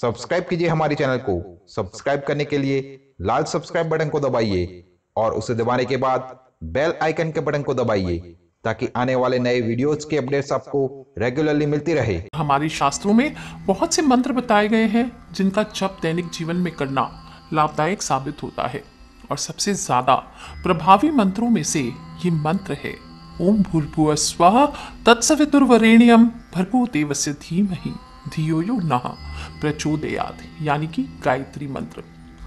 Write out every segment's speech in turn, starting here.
subscribe कीजिए हमारे channel को सब्सक्राइब करने के लिए लाल सब्सक्राइब बटन को दबाइए और उसे दबाने के बाद बेल आइकन के बटन को दबाइए ताकि आने वाले नए वीडियोस के अपडेट्स आपको रेगुलरली मिलती रहे हमारे शास्त्रों में बहुत से मंत्र बताए गए हैं जिनका जप दैनिक जीवन में करना लाभदायक साबित होता है और सबसे ज्यादा प्रभावी मंत्रों में से ये मंत्र है ओम भूर्भुव स्व तत्सवितुर्वरेण्यम भर्गो देवस्य धीमहि धियोयो नह प्रचोदयात यानी कि गायत्री मंत्र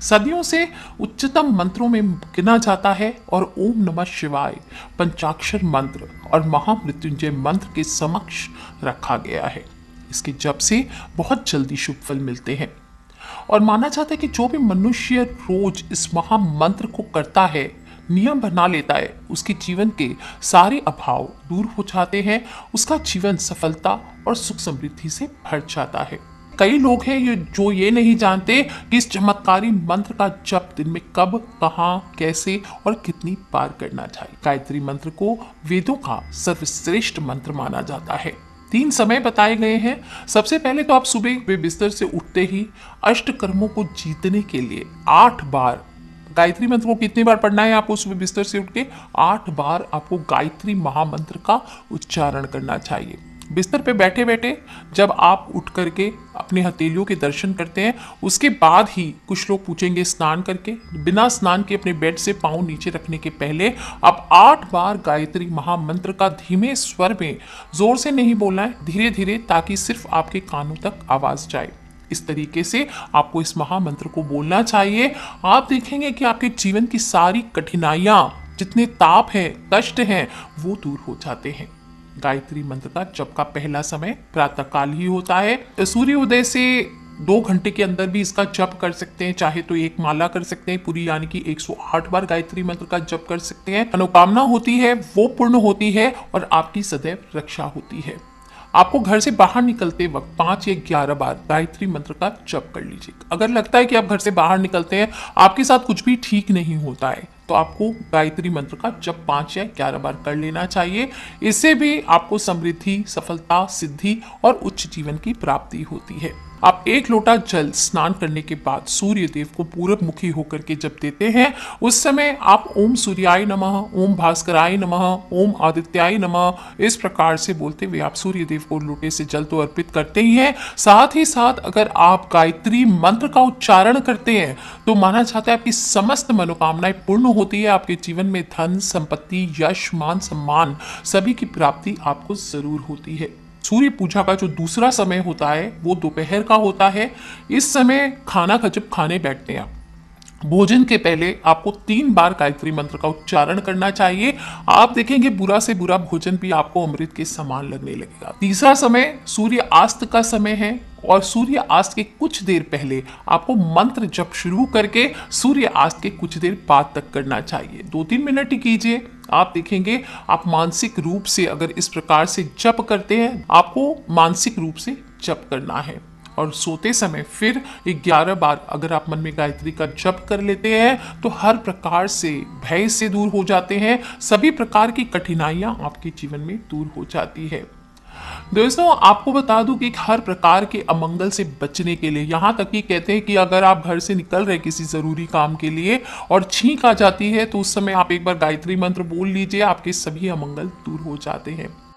सदियों से उच्चतम मंत्रों में गिना जाता है और ओम नमः शिवाय पंचाक्षर मंत्र और महामृत्युंजय मंत्र के समक्ष रखा गया है इसके जब से बहुत जल्दी शुभ फल मिलते हैं और माना जाता है कि जो भी मनुष्य रोज इस महामंत्र को करता है नियम बना लेता है उसके जीवन के सारे अभाव दूर हो जाते हैं उसका जीवन सफलता और सुख समृद्धि से भर जाता है कई लोग हैं ये जो ये नहीं जानते कि इस चमत्कारी मंत्र का जप दिन में कब कहाँ कैसे और कितनी बार करना चाहिए गायत्री मंत्र को वेदों का सर्वश्रेष्ठ मंत्र माना जाता है तीन समय बताए गए हैं सबसे पहले तो आप सुबह बिस्तर से उठते ही अष्ट कर्मों को जीतने के लिए आठ बार गायत्री मंत्र को कितनी बार पढ़ना है आपको सुबह बिस्तर से उठ के आठ बार आपको गायत्री महामंत्र का उच्चारण करना चाहिए बिस्तर पे बैठे बैठे जब आप उठ करके अपने हथेलियों के दर्शन करते हैं उसके बाद ही कुछ लोग पूछेंगे स्नान करके बिना स्नान के अपने बेड से पाँव नीचे रखने के पहले आप आठ बार गायत्री महामंत्र का धीमे स्वर में ज़ोर से नहीं बोलना है धीरे धीरे ताकि सिर्फ आपके कानों तक आवाज़ जाए इस तरीके से आपको इस महामंत्र को बोलना चाहिए आप देखेंगे कि आपके जीवन की सारी कठिनाइयाँ जितने ताप हैं कष्ट हैं वो दूर हो जाते हैं गायत्री मंत्र का जब का पहला समय प्रातःकाल ही होता है तो सूर्य उदय से दो घंटे के अंदर भी इसका जप कर सकते हैं चाहे तो एक माला कर सकते हैं पूरी यानी कि 108 बार गायत्री मंत्र का जप कर सकते हैं मनोकामना होती है वो पूर्ण होती है और आपकी सदैव रक्षा होती है आपको घर से बाहर निकलते वक्त पांच या ग्यारह बार गायत्री मंत्र का जप कर लीजिए अगर लगता है कि आप घर से बाहर निकलते हैं आपके साथ कुछ भी ठीक नहीं होता है तो आपको गायत्री मंत्र का जब पांच या ग्यारह बार कर लेना चाहिए इससे भी आपको समृद्धि सफलता सिद्धि और उच्च जीवन की प्राप्ति होती है आप एक लोटा जल स्नान करने के बाद सूर्य देव को पूरब मुखी होकर के जब देते हैं उस समय आप ओम सूर्याय नमः ओम भास्कराय नमः ओम आदित्याय नमः इस प्रकार से बोलते हुए आप सूर्य देव को लोटे से जल तो अर्पित करते ही हैं साथ ही साथ अगर आप गायत्री मंत्र का उच्चारण करते हैं तो माना जाता है आपकी समस्त मनोकामनाएं पूर्ण होती है आपके जीवन में धन संपत्ति यश मान सम्मान सभी की प्राप्ति आपको जरूर होती है सूर्य पूजा का जो दूसरा समय होता है वो दोपहर का होता है इस समय खाना खजब खाने बैठते हैं आप भोजन के पहले आपको तीन बार गायत्री मंत्र का उच्चारण करना चाहिए आप देखेंगे बुरा से बुरा भोजन भी आपको अमृत के समान लगने लगेगा तीसरा समय सूर्य अस्त का समय है और सूर्य अस्त के कुछ देर पहले आपको मंत्र जप शुरू करके सूर्य अस्त के कुछ देर बाद तक करना चाहिए दो तीन मिनट ही कीजिए आप देखेंगे आप मानसिक रूप से अगर इस प्रकार से जप करते हैं आपको मानसिक रूप से जप करना है और सोते समय फिर 11 बार अगर आप मन में गायत्री का जप कर लेते हैं तो हर प्रकार से भय से दूर हो जाते हैं सभी प्रकार की कठिनाइयां आपके जीवन में दूर हो जाती है दोस्तों आपको बता दूं कि हर प्रकार के अमंगल से बचने के लिए यहाँ तक कि कहते हैं कि अगर आप घर से निकल रहे किसी ज़रूरी काम के लिए और छींक आ जाती है तो उस समय आप एक बार गायत्री मंत्र बोल लीजिए आपके सभी अमंगल दूर हो जाते हैं